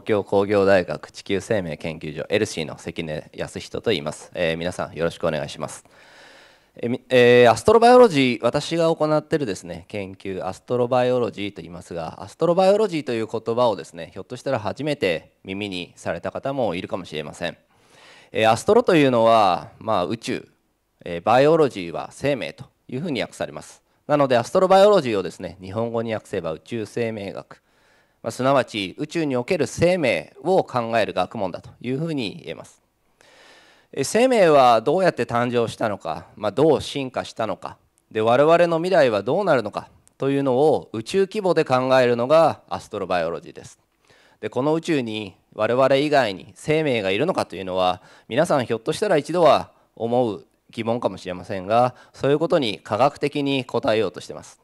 東京工業大学地球生命研究所エルシーの関根康人と言います、えー、皆さんよろしくお願いしますえー、アストロバイオロジー私が行ってるですね研究アストロバイオロジーと言いますがアストロバイオロジーという言葉をですねひょっとしたら初めて耳にされた方もいるかもしれません、えー、アストロというのは、まあ、宇宙、えー、バイオロジーは生命というふうに訳されますなのでアストロバイオロジーをですね日本語に訳せば宇宙生命学ますなわち宇宙における生命を考える学問だというふうに言えます。生命はどうやって誕生したのか、まあ、どう進化したのかで我々の未来はどうなるのかというのを宇宙規模で考えるのがアストロバイオロジーです。でこの宇宙に我々以外に生命がいるのかというのは皆さんひょっとしたら一度は思う疑問かもしれませんがそういうことに科学的に答えようとしてます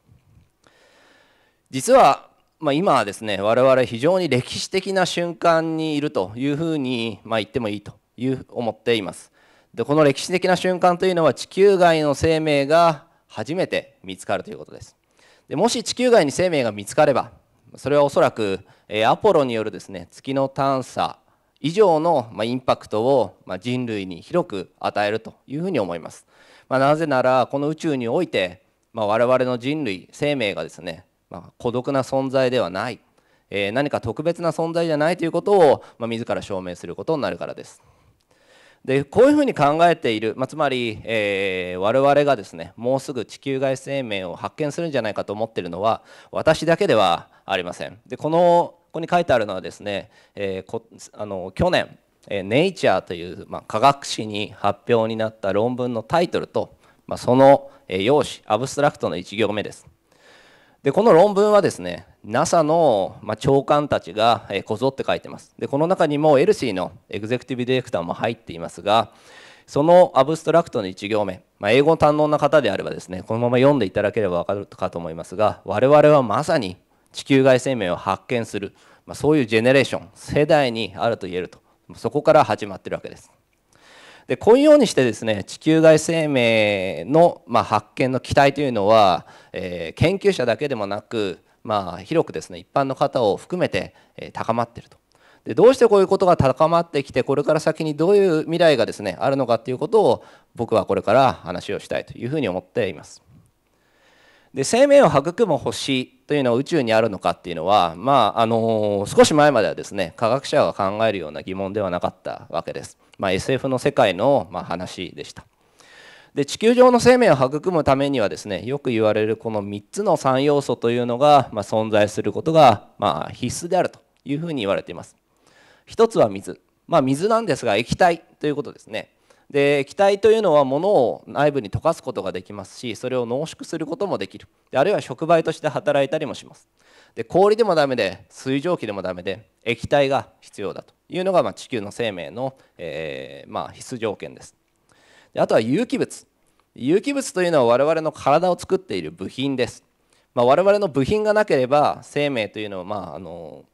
実はまあ、今はですね我々非常に歴史的な瞬間にいるというふうに、まあ、言ってもいいという思っていますでこの歴史的な瞬間というのは地球外の生命が初めて見つかるということですでもし地球外に生命が見つかればそれはおそらく、えアポロによるですね月の探査以上の、まインパクトを、ま人類に広く与えるというふうに思います、まあ、なぜならこの宇宙において、ま我々の人類生命がですねまあ、孤独な存在ではない、えー、何か特別な存在じゃないということを、まあ、自ら証明することになるからです。でこういうふうに考えている、まあ、つまり、えー、我々がですねもうすぐ地球外生命を発見するんじゃないかと思ってるのは私だけではありません。でこのここに書いてあるのはですね、えー、あの去年「ネイチャーという、まあ、科学誌に発表になった論文のタイトルと、まあ、その、えー、用紙アブストラクトの1行目です。でこの論文はですね NASA の、ま長官たちが、えこぞって書いてますでこの中にもエルシーのエグゼクティブディレクターも入っていますがそのアブストラクトの1行目、まあ、英語堪能な方であればですねこのまま読んでいただければ分かるかと思いますが我々はまさに地球外生命を発見する、まあ、そういうジェネレーション世代にあると言えるとそこから始まってるわけです。でこういうようにしてですね地球外生命の、まあ、発見の期待というのはえー、研究者だけでもなく、まあ、広くですね一般の方を含めて、えー、高まっていると。でどうしてこういうことが高まってきてこれから先にどういう未来がですねあるのかっていうことを僕はこれから話をしたいというふうに思っています。で生命を育む星というのは宇宙にあるのかっていうのは、まああの少し前まではですね科学者が考えるような疑問ではなかったわけです。まあ、SF の世界の、ま話でした。で地球上の生命を育むためにはですねよく言われるこの3つの3要素というのが、まあ、存在することが、まあ、必須であるというふうに言われています1つは水、まあ、水なんですが液体ということですねで液体というのは物を内部に溶かすことができますしそれを濃縮することもできるであるいは触媒として働いたりもしますで氷でもダメで水蒸気でもダメで液体が必要だというのが、まあ、地球の生命の、えー、まあ、必須条件ですであとは有機物有機物というのは我々の体を作っている部品です、まあ、我々の部品がなければ生命というのは、まあ、あの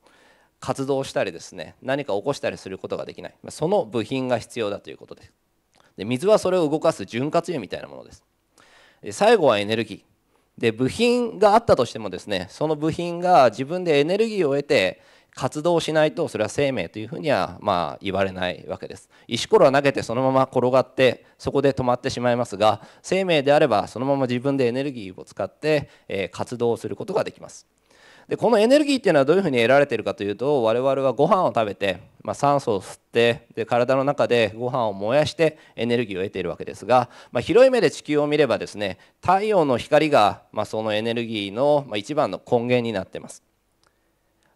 活動したりですね何か起こしたりすることができないその部品が必要だということですで水はそれを動かす潤滑油みたいなものです最後はエネルギーで部品があったとしてもですねその部品が自分でエネルギーを得て活動しないとそれは生命というふうにはまあ言われないわけです石ころは投げてそのまま転がってそこで止まってしまいますが生命であればそのまま自分でエネルギーを使って活動することができますでこのエネルギーっていうのはどういうふうに得られてるかというと我々はご飯を食べて、まあ、酸素を吸ってで体の中でご飯を燃やしてエネルギーを得ているわけですが、まあ、広い目で地球を見ればですね太陽の光が、まあ、そのエネルギーの一番の根源になってます。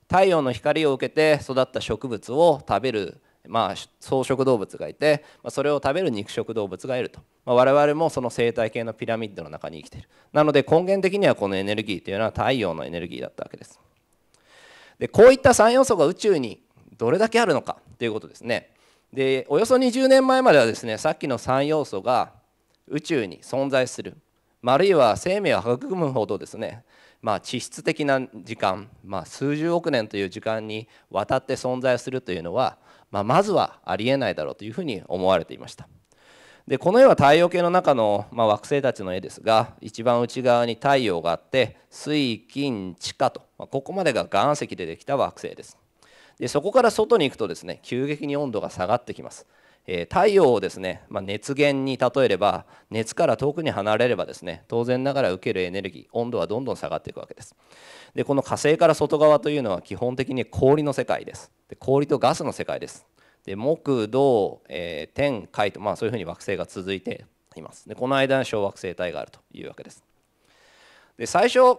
太陽の光を受けて育った植物を食べる、まあ、草食動物がいて、まそれを食べる肉食動物がいると、まあ、我々もその生態系のピラミッドの中に生きているなので根源的にはこのエネルギーというのは太陽のエネルギーだったわけですでこういった3要素が宇宙にどれだけあるのかということですねでおよそ20年前まではですねさっきの3要素が宇宙に存在するあるいは生命を育むほどですねまあ、地質的な時間、まあ、数十億年という時間にわたって存在するというのは、まあ、まずはありえないだろうというふうに思われていました。でこの絵は太陽系の中の、まあ、惑星たちの絵ですが一番内側に太陽があって水金地下と、まあ、ここまでが岩石でできた惑星ですでそこから外に行くとですね急激に温度が下がってきますえ太陽をですね、まあ、熱源に例えれば熱から遠くに離れればですね当然ながら受けるエネルギー温度はどんどん下がっていくわけですでこの火星から外側というのは基本的に氷の世界ですで氷とガスの世界ですで木土、えー、天海と、まあ、そういうふうに惑星が続いていますでこの間に小惑星帯があるというわけですで最初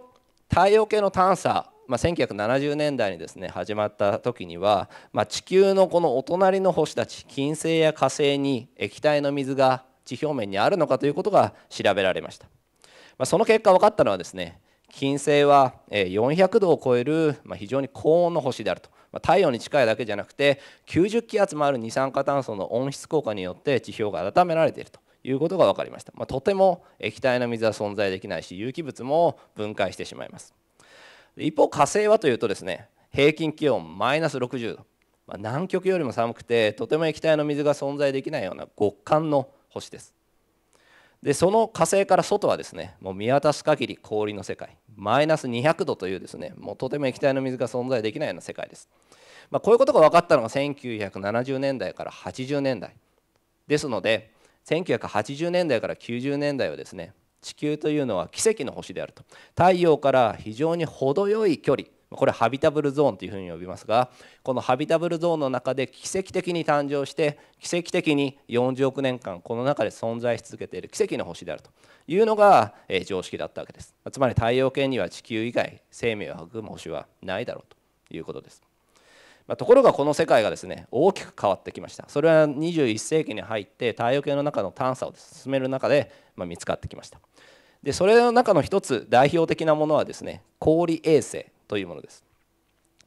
太陽系の探査まあ、1970年代にですね始まった時には、まあ、地球のこのお隣の星たち金星や火星に液体の水が地表面にあるのかということが調べられました、まあ、その結果分かったのはですね金星は400度を超える非常に高温の星であると太陽に近いだけじゃなくて90気圧もある二酸化炭素の温室効果によって地表が温められているということが分かりました、まあ、とても液体の水は存在できないし有機物も分解してしまいます一方火星はというとですね平均気温マイナス60度、まあ、南極よりも寒くてとても液体の水が存在できないような極寒の星ですでその火星から外はですねもう見渡す限り氷の世界マイナス200度というですねもうとても液体の水が存在できないような世界です、まあ、こういうことが分かったのが1970年代から80年代ですので1980年代から90年代はですね地球というのは奇跡の星であると太陽から非常に程よい距離これハビタブルゾーンというふうに呼びますがこのハビタブルゾーンの中で奇跡的に誕生して奇跡的に40億年間この中で存在し続けている奇跡の星であるというのが常識だったわけですつまり太陽系には地球以外生命を育む星はないだろうということですまところがこの世界がですね大きく変わってきましたそれは21世紀に入って太陽系の中の探査を進める中で、ま見つかってきましたでそれの中の一つ代表的なものはですね氷衛星というものです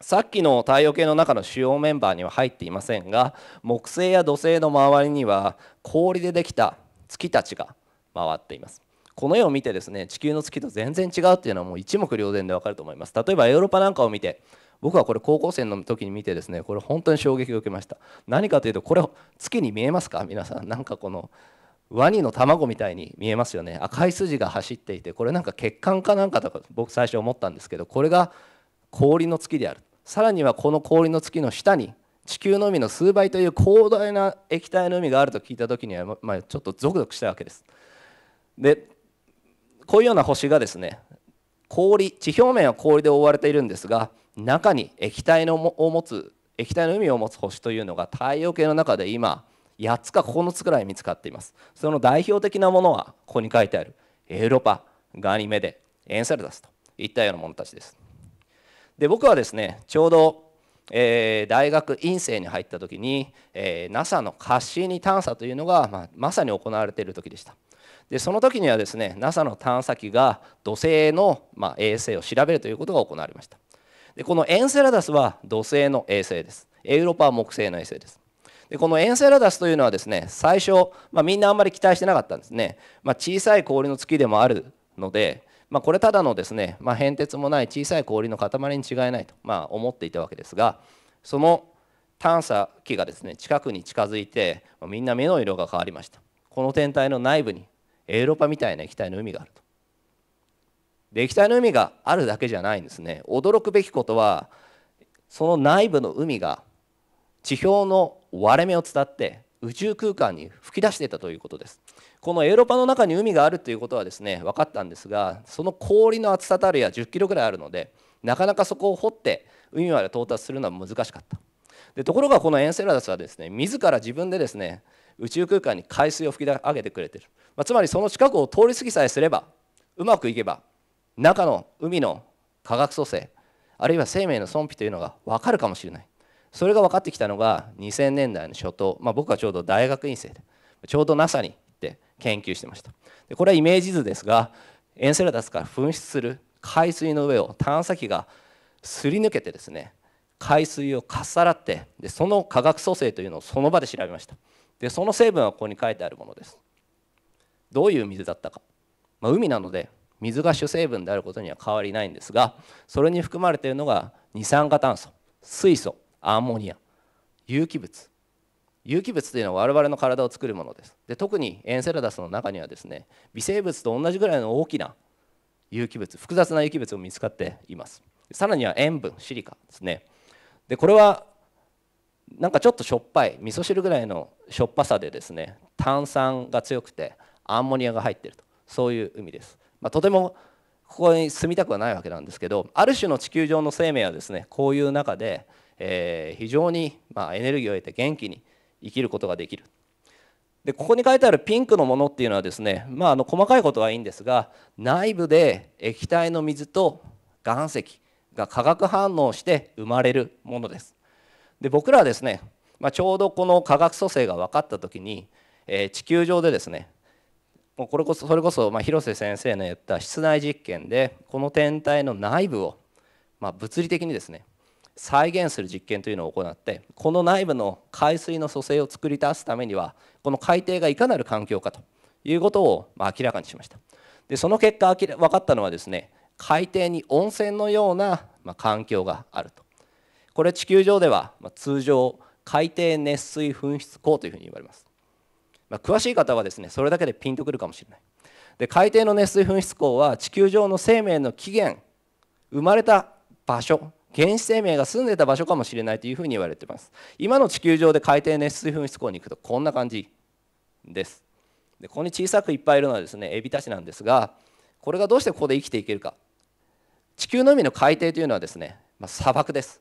さっきの太陽系の中の主要メンバーには入っていませんが木星や土星の周りには氷でできた月たちが回っていますこの絵を見てですね地球の月と全然違うっていうのはもう一目瞭然でわかると思います例えばヨーロッパなんかを見て僕はこれ高校生の時に見てですねこれ本当に衝撃を受けました何かというとこれ月に見えますか皆さんなんかこのワニの卵みたいに見えますよね赤い筋が走っていてこれなんか血管かなんかとか僕最初思ったんですけどこれが氷の月であるさらにはこの氷の月の下に地球の海の数倍という広大な液体の海があると聞いた時には、まあ、ちょっとゾクゾクしたわけです。でこういうような星がですね氷地表面は氷で覆われているんですが中に液体のを持つ液体の海を持つ星というのが太陽系の中で今8つか9つくらい見つかっていますその代表的なものはここに書いてあるエウロパガニメデエンセルダスといったようなものたちですで僕はですねちょうど、えー、大学院生に入った時に、えー、NASA のカッシーニ探査というのが、まあ、まさに行われている時でしたでその時にはですね NASA の探査機が土星の、まあ、衛星を調べるということが行われましたでこのエンセラダスは土星の衛星ですエウロパは木星の衛星ですでこのエンセラダスというのはですね最初、まあ、みんなあんまり期待してなかったんですね、まあ、小さい氷の月でもあるので、まあ、これただのですね、ま変哲もない小さい氷の塊に違いないと、ま思っていたわけですがその探査機がですね近くに近づいて、まみんな目の色が変わりましたこの天体の内部にエーロパみたいな液体の海があると液体の海があるだけじゃないんですね驚くべきことはその内部の海が地表の割れ目を伝って宇宙空間に吹き出していたということですこのエロパの中に海があるということはですね分かったんですがその氷の厚さたるや10キロぐらいあるのでなかなかそこを掘って海まで到達するのは難しかったでところがこのエンセラダスはですね自ら自分でですね宇宙空間に海水を吹き上げてくれてる、まあ、つまりその近くを通り過ぎさえすればうまくいけば中の海の化学組成あるいは生命の損否というのが分かるかもしれないそれが分かってきたのが2000年代の初頭、まあ、僕はちょうど大学院生でちょうど NASA に行って研究してましたでこれはイメージ図ですがエンセラダスから噴出する海水の上を探査機がすり抜けてですね海水をかっさらってでその化学組成というのをその場で調べましたでその成分はここに書いてあるものですどういう水だったか、まあ、海なので水が主成分であることには変わりないんですがそれに含まれているのが二酸化炭素水素アンモニア有機物有機物というのは我々の体を作るものですで特にエンセラダスの中にはですね微生物と同じぐらいの大きな有機物複雑な有機物も見つかっていますさらには塩分シリカですねでこれはなんかちょっとしょっぱい味噌汁ぐらいのしょっぱさでですね炭酸が強くてアンモニアが入ってるとそういう意味です、まあ、とてもここに住みたくはないわけなんですけどある種の地球上の生命はですねこういう中でえー、非常に、まあ、エネルギーを得て元気に生きることができる。でここに書いてあるピンクのものっていうのはですね、まあ、あの細かいことはいいんですが内部で液体の水と岩石が化学反応して生まれるものです。で僕らはですね、まあ、ちょうどこの化学組成が分かった時に、えー、地球上でですねもうこれこそそれこそま広瀬先生の言った室内実験でこの天体の内部をま物理的にですね再現する実験というのを行ってこの内部の海水の組成を作り出すためにはこの海底がいかなる環境かということを明らかにしましたでその結果分かったのはですね海底に温泉のような環境があるとこれ地球上では通常海底熱水噴出口というふうに言われます、まあ、詳しい方はですねそれだけでピンとくるかもしれないで海底の熱水噴出口は地球上の生命の起源生まれた場所原始生命が住んでた場所かもしれないというふうに言われてます今の地球上で海底熱水噴出口に行くとこんな感じですでここに小さくいっぱいいるのはですねエビたちなんですがこれがどうしてここで生きていけるか地球の海の海底というのはですね、まあ、砂漠です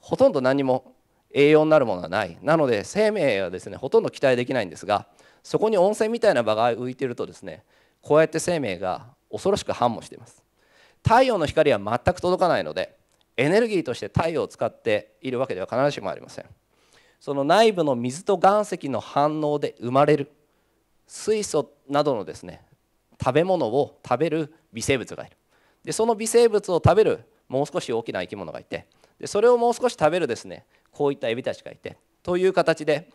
ほとんど何も栄養になるものはないなので生命はですねほとんど期待できないんですがそこに温泉みたいな場が浮いてるとですねこうやって生命が恐ろしく繁茂しています太陽の光は全く届かないのでエネルギーとして太陽を使っているわけでは必ずしもありませんその内部の水と岩石の反応で生まれる水素などのですね食べ物を食べる微生物がいるでその微生物を食べるもう少し大きな生き物がいてでそれをもう少し食べるですねこういったエビたちがいてという形で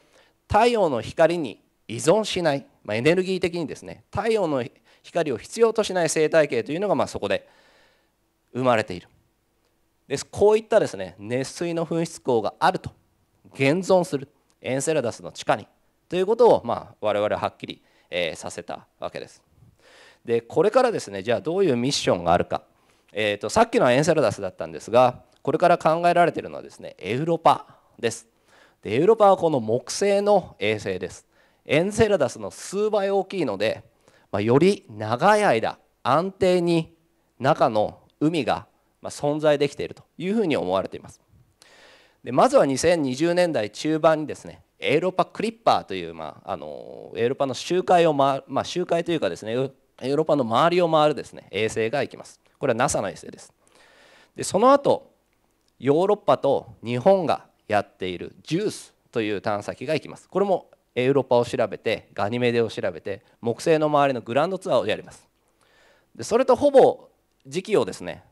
太陽の光に依存しない、まあ、エネルギー的にですね太陽の光を必要としない生態系というのがまあそこで生まれているですこういったですね熱水の噴出口があると現存するエンセラダスの地下にということを、まあ、我々ははっきり、えー、させたわけです。でこれからですねじゃあどういうミッションがあるか、えーと、とさっきのエンセラダスだったんですがこれから考えられているのはですねエウロパですでエウロパはこの木星の衛星ですエンセラダスの数倍大きいので、まあ、より長い間安定に中の海がま存在できているというふうに思われていますでまずは2020年代中盤にですねエーロパ・クリッパーという、まあ、あのエーロパの周回を回、まあ、周回というかですねヨーロッパの周りを回るですね衛星が行きますこれは NASA の衛星ですでその後ヨーロッパと日本がやっている JUICE という探査機が行きますこれもエーロパを調べてガニメデを調べて木星の周りのグランドツアーをやりますでそれとほぼ時期をですね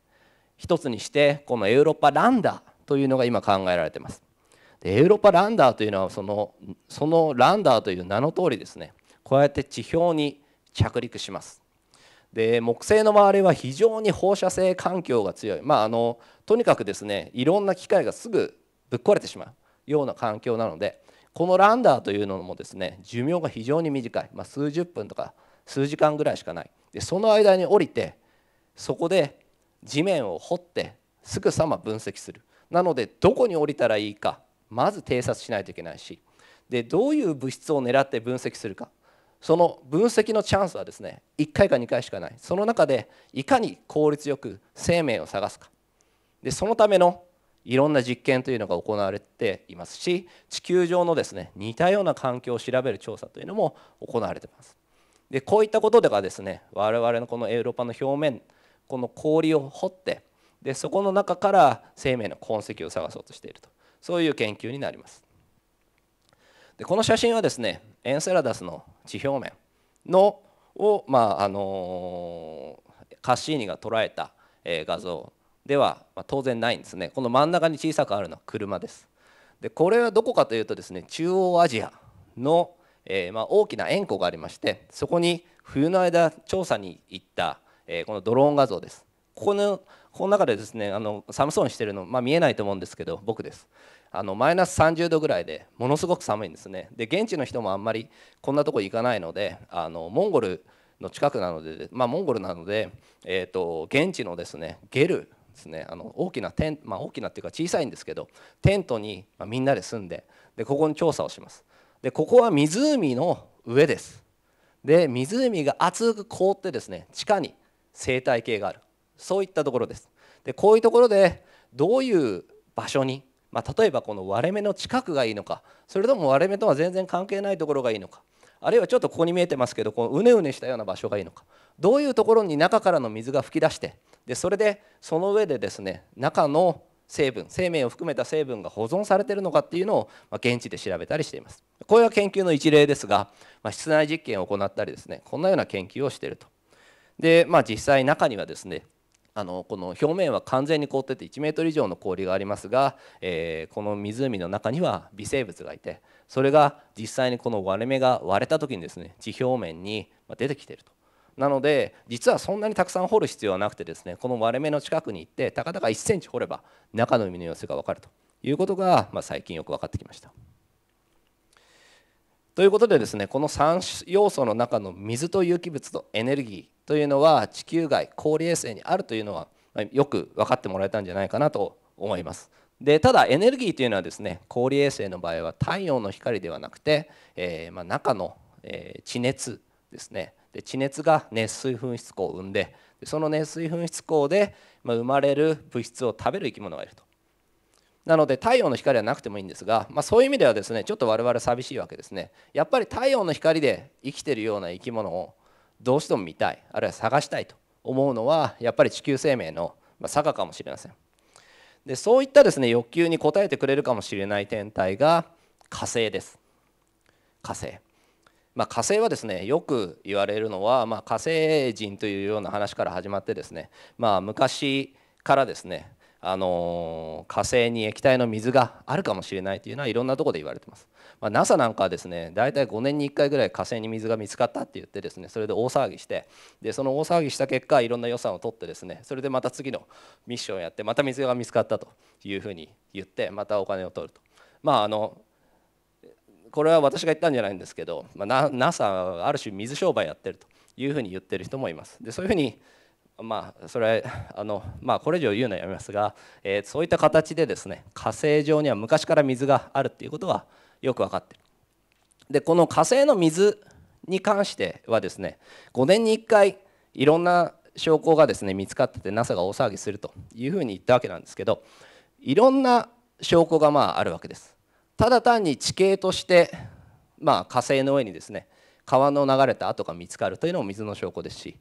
一つにしてこのエウロパランダーというのが今考えられていますでエウロパランダーというのはそのそのランダーという名の通りですねこうやって地表に着陸しますで木星の周りは非常に放射性環境が強い、まあ、あのとにかくですねいろんな機械がすぐぶっ壊れてしまうような環境なのでこのランダーというのもですね寿命が非常に短い、まあ、数十分とか数時間ぐらいしかないでその間に降りてそこで地面を掘ってすぐさま分析するなのでどこに降りたらいいかまず偵察しないといけないしでどういう物質を狙って分析するかその分析のチャンスはですね1回か2回しかないその中でいかに効率よく生命を探すかでそのためのいろんな実験というのが行われていますし地球上のですね似たような環境を調べる調査というのも行われています。でこういったことでがですね我々のこのエウロパの表面この氷を掘ってでそこの中から生命の痕跡を探そうとしているとそういう研究になりますでこの写真はですねエンセラダスの地表面のを、まああのカッシーニが捉えた、え画像では、ま当然ないんですねこの真ん中に小さくあるのは車ですでこれはどこかというとですね中央アジアの、えま大きな塩湖がありましてそこに冬の間調査に行ったえー、このドローン画像です。ここのこの中でですねあの寒そうにしてるの、まあ、見えないと思うんですけど僕ですあのマイナス30度ぐらいでものすごく寒いんですねで現地の人もあんまりこんなとこ行かないのであのモンゴルの近くなので、まあ、モンゴルなので、えーと、現地のですねゲルですねあの大きなテン、まあ、大きなっていうか小さいんですけどテントに、まみんなで住んででここに調査をしますでここは湖の上ですで湖が熱く凍ってですね地下に生態系があるそういったところですでこういうところでどういう場所に、まあ、例えばこの割れ目の近くがいいのかそれとも割れ目とは全然関係ないところがいいのかあるいはちょっとここに見えてますけどこううねうねしたような場所がいいのかどういうところに中からの水が噴き出してでそれでその上でですね中の成分生命を含めた成分が保存されてるのかっていうのを、ま現地で調べたりしていますこれは研究の一例ですが、ま室内実験を行ったりですねこんなような研究をしているとで、まあ、実際中にはですねあのこの表面は完全に凍ってて1メートル以上の氷がありますが、えー、この湖の中には微生物がいてそれが実際にこの割れ目が割れた時にですね地表面に出てきていると。なので実はそんなにたくさん掘る必要はなくてですねこの割れ目の近くに行ってたかたか1センチ掘れば中の海の様子が分かるということが、まあ、最近よく分かってきました。ということでですねこの3要素の中の水と有機物とエネルギーというのは地球外氷衛星にあるというのはよく分かってもらえたんじゃないかなと思います。でただエネルギーというのはですね氷衛星の場合は太陽の光ではなくて、えー、まあ、中の、えー、地熱ですねで地熱が熱水噴出口を生んででその熱水噴出口で、まあ、生まれる物質を食べる生き物がいると。なので太陽の光はなくてもいいんですが、まあ、そういう意味ではですねちょっと我々寂しいわけですねやっぱり太陽の光で生きてるような生き物をどうしても見たいあるいは探したいと思うのはやっぱり地球生命の差がかもしれませんでそういったですね欲求に応えてくれるかもしれない天体が火星です火星、まあ、火星はですねよく言われるのは、まあ、火星人というような話から始まってですね、まあ、昔からですねあの火星に液体の水があるかもしれないというのはいろんなとこで言われてますまあ、NASA なんかはですね大体5年に1回ぐらい火星に水が見つかったって言ってですねそれで大騒ぎしてでその大騒ぎした結果いろんな予算を取ってですねそれでまた次のミッションをやってまた水が見つかったというふうに言ってまたお金を取ると。まああのこれは私が言ったんじゃないんですけど、まあ、NASA はある種水商売やってるというふうに言ってる人もいます。でそういうふうにまあ、それあの、まあ、これ以上言うのはやめますが、えー、そういった形でですね火星上には昔から水があるっていうことはよく分かってる。でこの火星の水に関してはですね5年に1回いろんな証拠がですね見つかってて NASA が大騒ぎするというふうに言ったわけなんですけどいろんな証拠がまああるわけです。ただ単に地形として、まあ、火星の上にですね川の流れた跡が見つかるというのも水の証拠ですし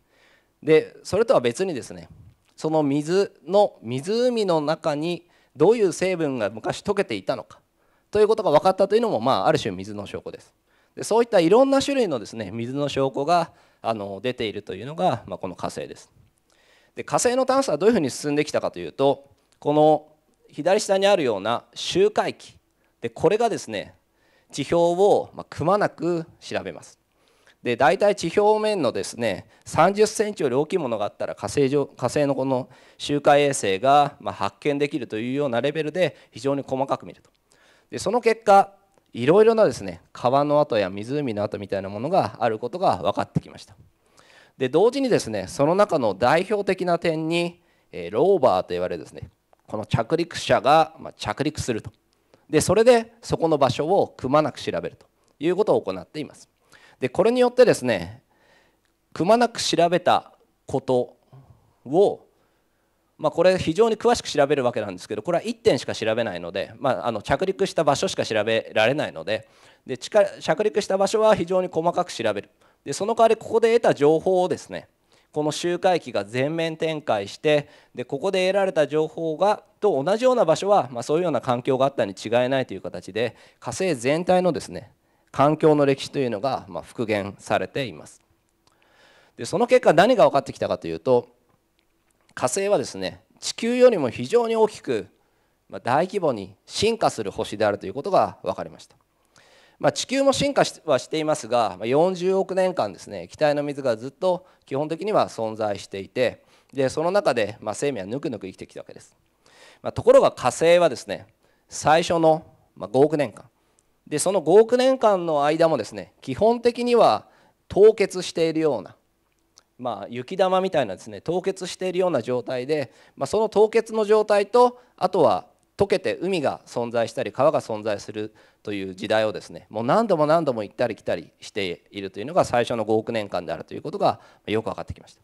でそれとは別にですねその水の湖の中にどういう成分が昔溶けていたのかということが分かったというのも、まあ、ある種水の証拠ですでそういったいろんな種類のですね水の証拠があの出ているというのが、まあ、この火星ですで火星の探査はどういうふうに進んできたかというとこの左下にあるような周回期でこれがですね地表をまくまなく調べますで大体地表面のですね30センチより大きいものがあったら火星上火星のこの周回衛星がま発見できるというようなレベルで非常に細かく見ると。でその結果いろいろなですね川の跡や湖の跡みたいなものがあることが分かってきましたで同時にですねその中の代表的な点に、えー、ローバーと言われるですねこの着陸者が、まあ、着陸するとでそれでそこの場所をくまなく調べるということを行っていますでこれによってですねくまなく調べたことをまあ、これ非常に詳しく調べるわけなんですけどこれは1点しか調べないので、まあ、あの着陸した場所しか調べられないのでで着陸した場所は非常に細かく調べるでその代わりここで得た情報をですねこの周回機が全面展開してでここで得られた情報がと同じような場所は、まあ、そういうような環境があったに違いないという形で火星全体のですね環境の歴史というのが、ま復元されています。でその結果何が分かってきたかというと火星はですね地球よりも非常に大きく、まあ、大規模に進化する星であるということが分かりました、まあ、地球も進化はしていますが40億年間ですね気体の水がずっと基本的には存在していてでその中で、ま生命はぬくぬく生きてきたわけです、まあ、ところが火星はですね最初の5億年間でその5億年間の間もですね基本的には凍結しているようなまあ、雪玉みたいなですね凍結しているような状態で、まあ、その凍結の状態とあとは溶けて海が存在したり川が存在するという時代をですねもう何度も何度も行ったり来たりしているというのが最初の5億年間であるということがよく分かってきました。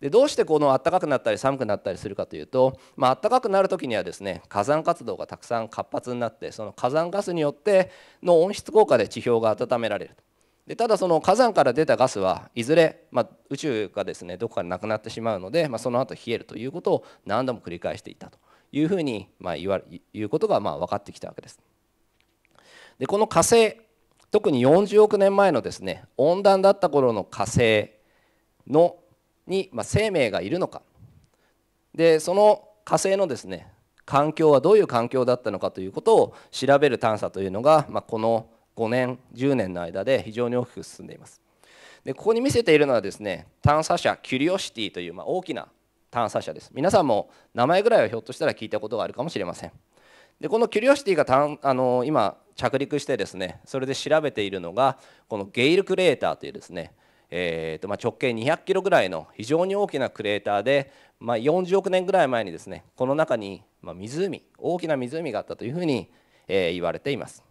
でどうしてこの暖かくなったり寒くなったりするかというと、まあ暖かくなる時にはですね火山活動がたくさん活発になってその火山ガスによっての温室効果で地表が温められると。でただその火山から出たガスはいずれ、まあ、宇宙がですねどこかなくなってしまうので、まあ、その後冷えるということを何度も繰り返していたというふうに、まあ、言わ言うことがまあ分かってきたわけです。でこの火星特に40億年前のですね温暖だった頃の火星のに、まあ、生命がいるのかでその火星のですね環境はどういう環境だったのかということを調べる探査というのが、まあ、この5年10年の間で非常に大きく進んでいますでここに見せているのはですね探査車キュリオシティという、まあ、大きな探査車です皆さんも名前ぐらいはひょっとしたら聞いたことがあるかもしれませんでこのキュリオシティがたんあの今着陸してですねそれで調べているのがこのゲイルクレーターというですね、えーとまあ、直径200キロぐらいの非常に大きなクレーターで、まあ、40億年ぐらい前にですねこの中に、ま湖大きな湖があったというふうに、えー、言われています。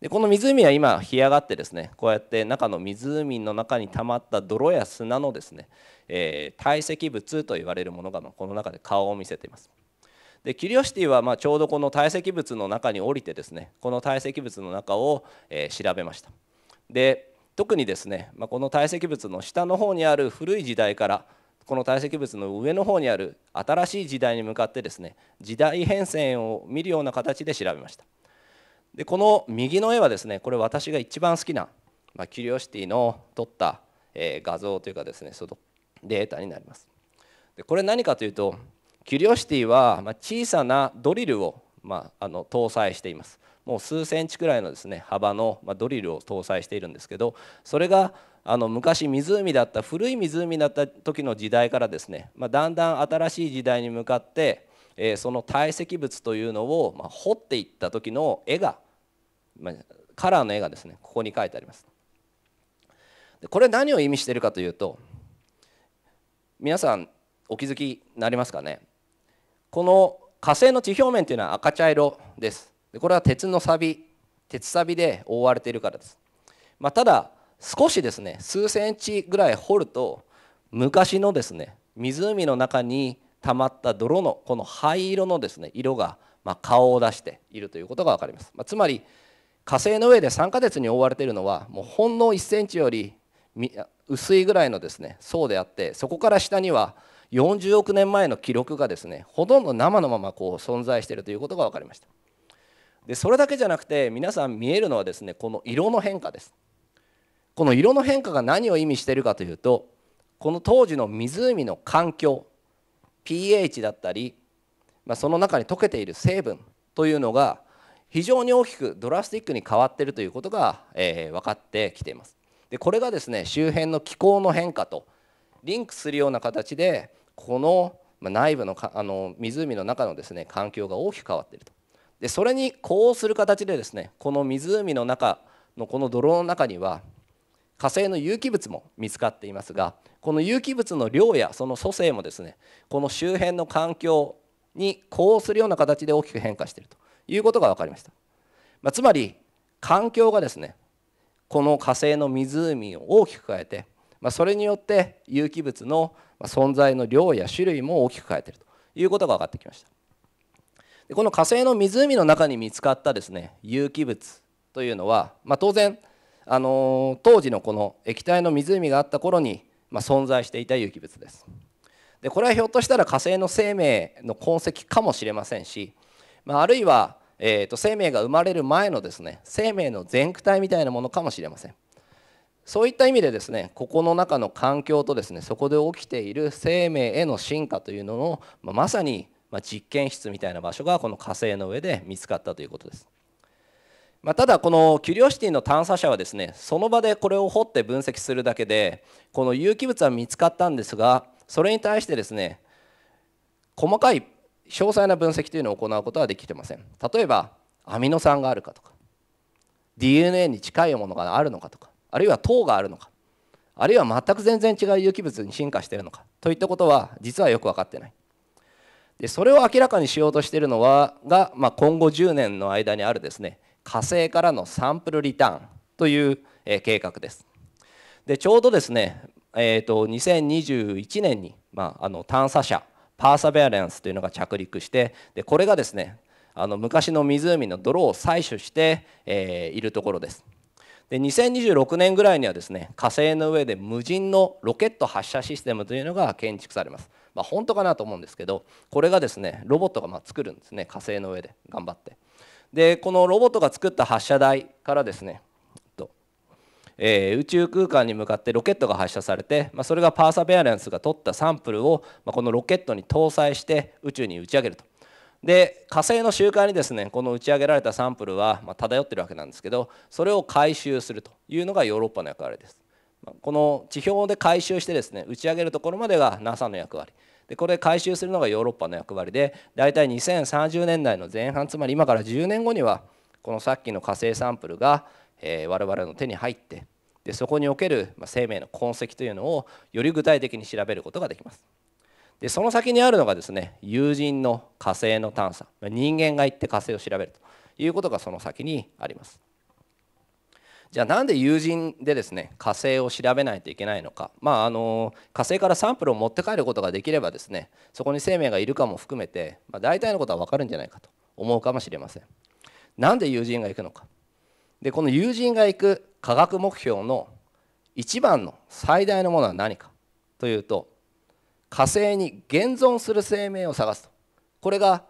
でこの湖は今干上がってですねこうやって中の湖の中に溜まった泥や砂のですね、えー、堆積物と言われるものがこの中で顔を見せています。でキリオシティはまちょうどこの堆積物の中に降りてですねこの堆積物の中を、えー、調べました。で特にですね、まあ、この堆積物の下の方にある古い時代からこの堆積物の上の方にある新しい時代に向かってですね時代変遷を見るような形で調べました。でこの右の絵はですねこれ私が一番好きな、まあ、キュリオシティの撮った、えー、画像というかですねそのデータになりますでこれ何かというとキュリオシティは、まあ、小さなドリルを、まあ、あの搭載していますもう数センチくらいのですね幅の、まあ、ドリルを搭載しているんですけどそれがあの昔湖だった古い湖だった時の時代からですね、まあ、だんだん新しい時代に向かってえその堆積物というのを、ま掘っていった時の絵が、まカラーの絵がですねここに書いてあります。でこれ何を意味しているかというと皆さんお気づきになりますかねこの火星の地表面というのは赤茶色ですでこれは鉄の錆鉄錆で覆われているからです、まあ、ただ少しですね数センチぐらい掘ると昔のですね湖の中に溜まった泥のこの灰色のですね色がま顔を出しているということが分かります、まあ、つまり火星の上で酸化鉄に覆われているのはもうほんの1センチより薄いぐらいのですね層であってそこから下には40億年前の記録がですねほとんど生のままこう存在しているということが分かりましたでそれだけじゃなくて皆さん見えるのはですねこの色の変化ですこの色の変化が何を意味しているかというとこの当時の湖の環境 pH だったり、まあ、その中に溶けている成分というのが非常に大きくドラスティックに変わっているということが、えー、分かってきています。でこれがですね周辺の気候の変化とリンクするような形でこの内部のかあの湖の中のですね環境が大きく変わっているとでそれに呼応する形でですねこの湖の中のこの泥の中には火星の有機物も見つかっていますがこの有機物の量やその組成もですねこの周辺の環境に呼応するような形で大きく変化しているということが分かりました、まあ、つまり環境がですねこの火星の湖を大きく変えて、まあ、それによって有機物の存在の量や種類も大きく変えているということが分かってきましたでこの火星の湖の中に見つかったですね有機物というのは、まあ、当然あの当時のこの液体の湖があった頃に、ま存在していた有機物ですでこれはひょっとしたら火星の生命の痕跡かもしれませんし、まあ、るいは、えー、と生命が生まれる前のですね生命の前駆体みたいなものかもしれませんそういった意味でですねここの中の環境とですねそこで起きている生命への進化というのを、ままさに実験室みたいな場所がこの火星の上で見つかったということです。まあ、ただこのキュリオシティの探査車はですねその場でこれを掘って分析するだけでこの有機物は見つかったんですがそれに対してですね細かい詳細な分析というのを行うことはできてません例えばアミノ酸があるかとか DNA に近いものがあるのかとかあるいは糖があるのかあるいは全く全然違う有機物に進化しているのかといったことは実はよく分かってないでそれを明らかにしようとしているのはが、まあ、今後10年の間にあるですね火星からのサンプルリターンという、計画です。でちょうどですね、えーと、2021年に、まあ、あの探査車パーサベアレンスというのが着陸してでこれがですねあの昔の湖の泥を採取して、えー、いるところです。で2026年ぐらいにはですね火星の上で無人のロケット発射システムというのが建築されます。まあ、本当かなと思うんですけどこれがですねロボットがま作るんですね火星の上で頑張って。でこのロボットが作った発射台からですね、え宇宙空間に向かってロケットが発射されて、まそれがパーサベアレンスが取ったサンプルを、まこのロケットに搭載して宇宙に打ち上げると。で火星の周回にですねこの打ち上げられたサンプルは、ま漂ってるわけなんですけどそれを回収するというのがヨーロッパの役割です。この地表で回収してですね打ち上げるところまでが NASA の役割でこれ回収するのがヨーロッパの役割で大体2030年代の前半つまり今から10年後にはこのさっきの火星サンプルが、え我々の手に入ってでそこにおける生命の痕跡というのをより具体的に調べることができます。でその先にあるのがですね友人の火星の探査人間が行って火星を調べるということがその先にあります。じゃあなんで友人でですね火星を調べないといけないのか、まあ、あの火星からサンプルを持って帰ることができればですねそこに生命がいるかも含めて、まあ、大体のことは分かるんじゃないかと思うかもしれません。なんで友人が行くのかでこの友人が行く科学目標の一番の最大のものは何かというと火星に現存する生命を探すとこれが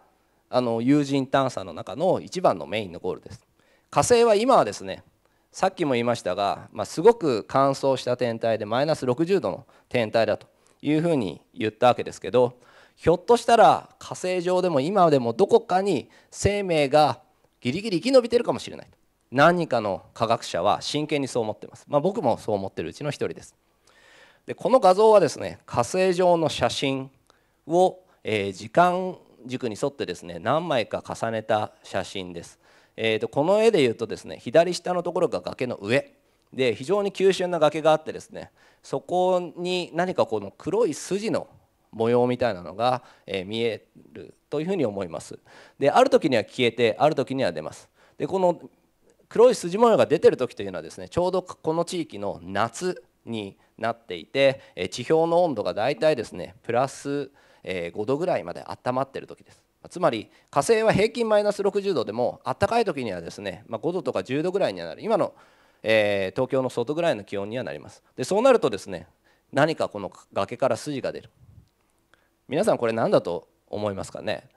あの有人探査の中の一番のメインのゴールです火星は今はですねさっきも言いましたが、まあ、すごく乾燥した天体でマイナス60度の天体だというふうに言ったわけですけどひょっとしたら火星上でも今でもどこかに生命がギリギリ生き延びてるかもしれない何人かの科学者は真剣にそう思ってます、まあ、僕もそう思ってるうちの一人ですでこの画像はですね火星上の写真を、えー、時間軸に沿ってですね何枚か重ねた写真ですえー、とこの絵でいうとですね左下のところが崖の上で非常に急峻な崖があってですねそこに何かこの黒い筋の模様みたいなのが、え見えるというふうに思いますである時には消えてある時には出ますでこの黒い筋模様が出てる時というのはですねちょうどこの地域の夏になっていて、え地表の温度がだいたいですねプラス5度ぐらいまで温まってる時ですつまり火星は平均マイナス60度でもあったかい時にはですね、まあ、5度とか10度ぐらいにはなる今の、えー、東京の外ぐらいの気温にはなりますでそうなるとですね何かこの崖から筋が出る皆さんこれ何だと思いますかね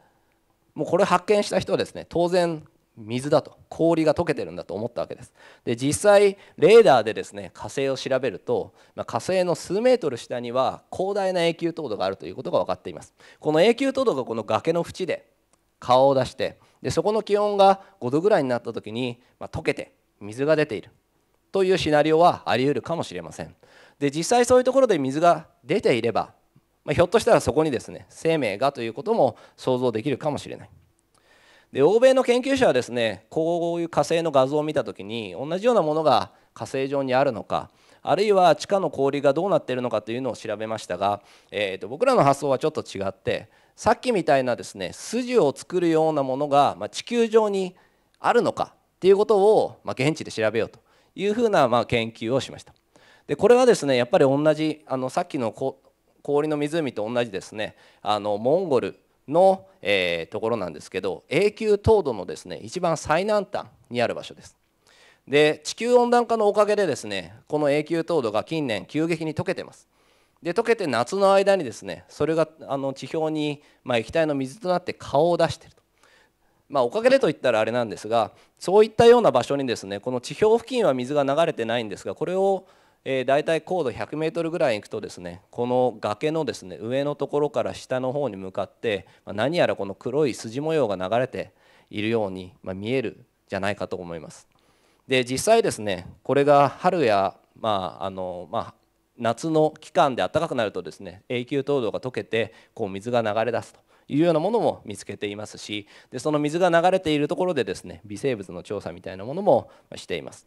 もうこれ発見した人はですね当然水だと氷が溶けてるんだと思ったわけですで実際レーダーでですね火星を調べると、まあ、火星の数メートル下には広大な永久凍土があるということが分かっていますこの永久凍土がこの崖の縁で顔を出してでそこの気温が5度ぐらいになった時に、まあ、溶けて水が出ているというシナリオはあり得るかもしれませんで実際そういうところで水が出ていれば、まあ、ひょっとしたらそこにですね生命がということも想像できるかもしれないで欧米の研究者はですねこういう火星の画像を見た時に同じようなものが火星上にあるのかあるいは地下の氷がどうなっているのかというのを調べましたが、えー、と僕らの発想はちょっと違ってさっきみたいなですね筋を作るようなものが、ま地球上にあるのかっていうことを、ま現地で調べようというふうな、ま研究をしました。でこれはですねやっぱり同じあのさっきの氷の湖と同じですねあのモンゴルの、えー、ところなんですけど永久凍土のですね一番最南端にある場所です。で地球温暖化のおかげでですねこの永久凍土が近年急激に溶けてます。で溶けて夏の間にですねそれがあの地表に、まあ、液体の水となって顔を出してると。まあ、おかげでといったらあれなんですがそういったような場所にですねこの地表付近は水が流れてないんですがこれをえー、大体高度 100m ぐらい行くとですねこの崖のですね上のところから下の方に向かって、まあ、何やらこの黒い筋模様が流れているように、まあ、見えるじゃないかと思います。で実際ですねこれが春や、まああのまあ、夏の期間で暖かくなるとですね永久凍土が溶けてこう水が流れ出すというようなものも見つけていますしでその水が流れているところでですね微生物の調査みたいなものもしています。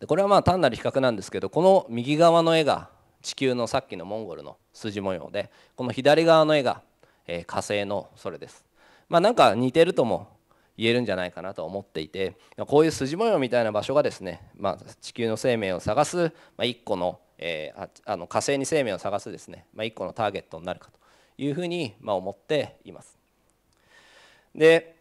でこれはまあ単なる比較なんですけどこの右側の絵が地球のさっきのモンゴルの筋模様でこの左側の絵が、え火星のそれです。まあ、なんか似てるとも言えるんじゃないかなと思っていてこういう筋模様みたいな場所がですね、まあ、地球の生命を探す、まあ、一個の,、えー、あの火星に生命を探すですね、まあ、一個のターゲットになるかというふうに、ま思っています。で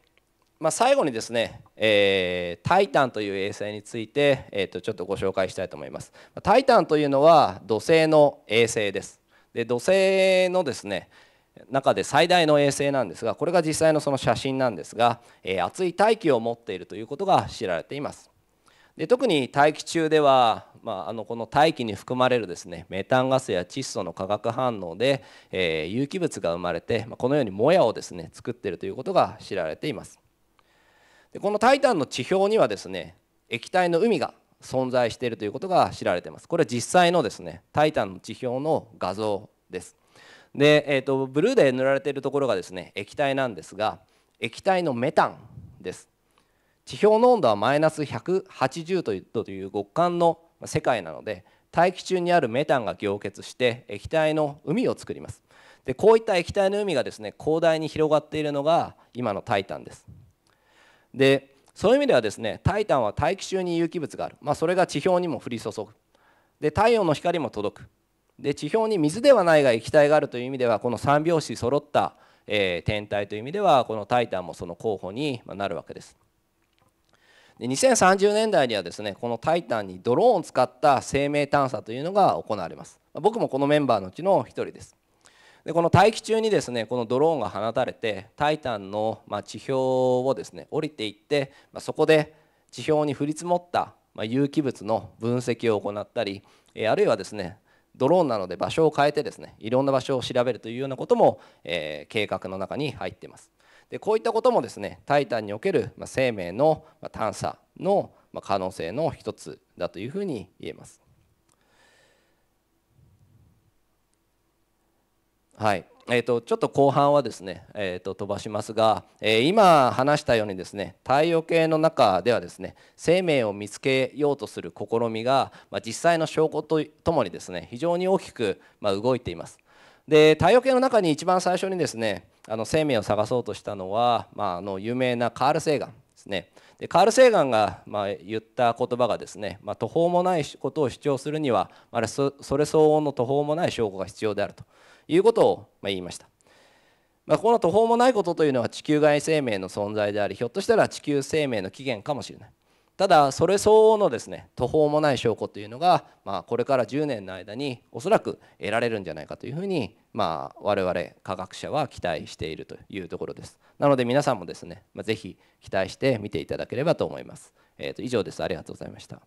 まあ、最後にですね、えー、タイタンという衛星について、えー、とちょっとご紹介したいと思います。タイタンというのは土星の衛星です。で土星のですね中で最大の衛星なんですがこれが実際のその写真なんですが、えー、熱い大気を持っているということが知られています。で特に大気中では、まあ、あのこの大気に含まれるですねメタンガスや窒素の化学反応で、えー、有機物が生まれて、まあ、このようにもやをですね作っているということが知られています。でこのタイタンの地表にはですね液体の海が存在しているということが知られていますこれは実際のですねタイタンの地表の画像ですで、えーと、ブルーで塗られているところがですね液体なんですが液体のメタンです地表の温度はマイナス180という極寒の世界なので大気中にあるメタンが凝結して液体の海を作りますでこういった液体の海がですね広大に広がっているのが今のタイタンですでそういう意味ではですねタイタンは大気中に有機物がある、まあ、それが地表にも降り注ぐで太陽の光も届くで地表に水ではないが液体があるという意味ではこの三拍子揃った、えー、天体という意味ではこのタイタンもその候補になるわけです。で2030年代にはですねこのタイタンにドローンを使った生命探査というのが行われます僕もこのメンバーのうちの1人ですでこの大気中にですねこのドローンが放たれてタイタンのま地表をですね降りていって、まそこで地表に降り積もったま有機物の分析を行ったり、えあるいはですねドローンなので場所を変えてですねいろんな場所を調べるというようなことも、え計画の中に入っていますでこういったこともですねタイタンにおける生命の探査の可能性の一つだというふうに言えますはい、えーと、ちょっと後半はですね、えーと、と飛ばしますが、えー、今話したようにですね太陽系の中ではですね生命を見つけようとする試みが、まあ、実際の証拠とともにですね非常に大きく、まあ、動いています。で太陽系の中に一番最初にですねあの生命を探そうとしたのは、まあ、あの有名なカール・セーガンですね。でカール・セーガンがま言った言葉がですね、まあ、途方もないことを主張するには、あれそれ相応の途方もない証拠が必要であるということをま言いました。まあ、この途方もないことというのは地球外生命の存在でありひょっとしたら地球生命の起源かもしれない。ただそれ相応のですね途方もない証拠というのが、まあ、これから10年の間におそらく得られるんじゃないかというふうに、まあ、我々科学者は期待しているというところですなので皆さんもですね、まあ、是非期待して見ていただければと思います、えー、と以上ですありがとうございました